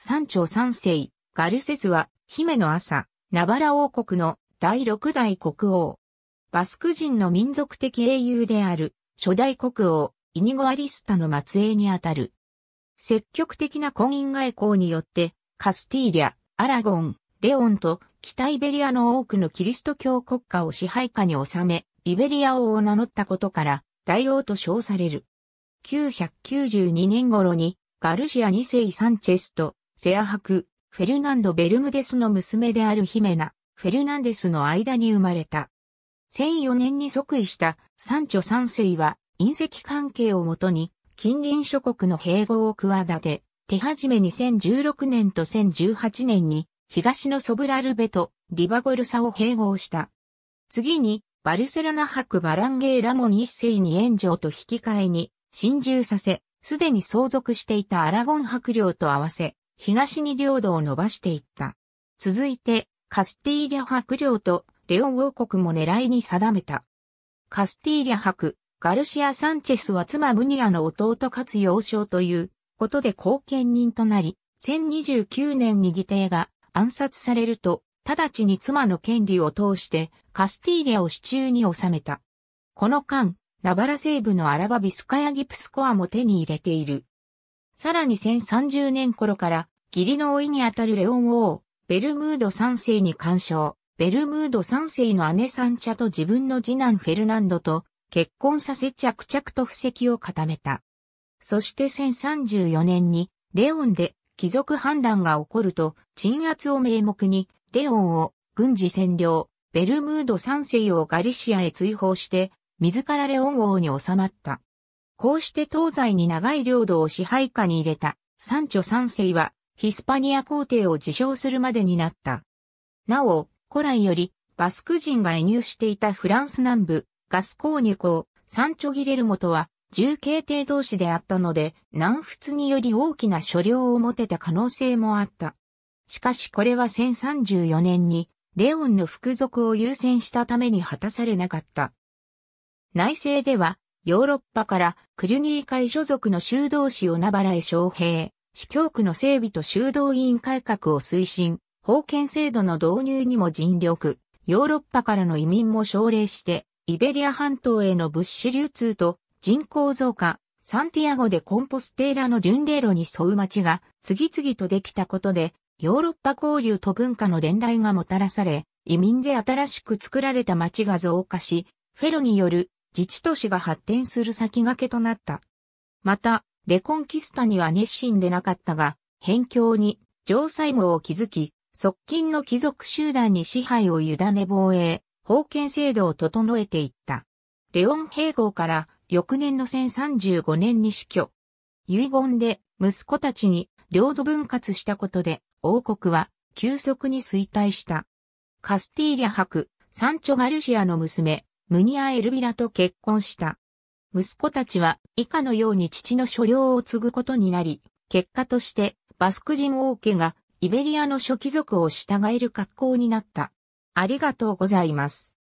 三朝三世、ガルセスは、姫の朝、ナバラ王国の第六代国王。バスク人の民族的英雄である、初代国王、イニゴアリスタの末裔にあたる。積極的な婚姻外交によって、カスティーリャ、アラゴン、レオンと北イベリアの多くのキリスト教国家を支配下に収め、イベリア王を名乗ったことから、大王と称される。992年頃に、ガルシア2世サンチェスとセア博、フェルナンド・ベルムデスの娘であるヒメナ、フェルナンデスの間に生まれた。1004年に即位したサンチョ三世は隕石関係をもとに近隣諸国の併合を企て、手始め2016年と2018年に東のソブラルベとリバゴルサを併合した。次にバルセロナ博バランゲーラモン一世に援助と引き換えに侵入させ、すでに相続していたアラゴン博領と合わせ、東に領土を伸ばしていった。続いて、カスティーリャ伯領とレオン王国も狙いに定めた。カスティーリャ伯、ガルシア・サンチェスは妻ムニアの弟かつ幼少ということで後見人となり、1029年に議定が暗殺されると、直ちに妻の権利を通してカスティーリャを手中に収めた。この間、ナバラ西部のアラバビスカヤギプスコアも手に入れている。さらに1030年頃から義理のいにあたるレオン王、ベルムード3世に干渉、ベルムード3世の姉サンチャと自分の次男フェルナンドと結婚させ着々と布石を固めた。そして1034年にレオンで貴族反乱が起こると鎮圧を名目にレオンを軍事占領、ベルムード3世をガリシアへ追放して自らレオン王に収まった。こうして東西に長い領土を支配下に入れた、サンチョ三世は、ヒスパニア皇帝を自称するまでになった。なお、古来より、バスク人が移入していたフランス南部、ガスコーニュ公、サンチョギレルモとは、重慶帝同士であったので、南仏により大きな所領を持てた可能性もあった。しかしこれは1034年に、レオンの服属を優先したために果たされなかった。内政では、ヨーロッパからクリュニー会所属の修道士を名払い招聘、司教区の整備と修道院改革を推進、封建制度の導入にも尽力、ヨーロッパからの移民も奨励して、イベリア半島への物資流通と人口増加、サンティアゴでコンポステーラの巡礼路に沿う町が次々とできたことで、ヨーロッパ交流と文化の伝来がもたらされ、移民で新しく作られた町が増加し、フェロによる自治都市が発展する先駆けとなった。また、レコンキスタには熱心でなかったが、辺境に城塞網を築き、側近の貴族集団に支配を委ね防衛、封建制度を整えていった。レオン併合から翌年の1035年に死去。遺言で息子たちに領土分割したことで王国は急速に衰退した。カスティーリャ博、サンチョ・ガルシアの娘、ムニア・エルビラと結婚した。息子たちは以下のように父の所領を継ぐことになり、結果としてバスク人王家がイベリアの諸貴族を従える格好になった。ありがとうございます。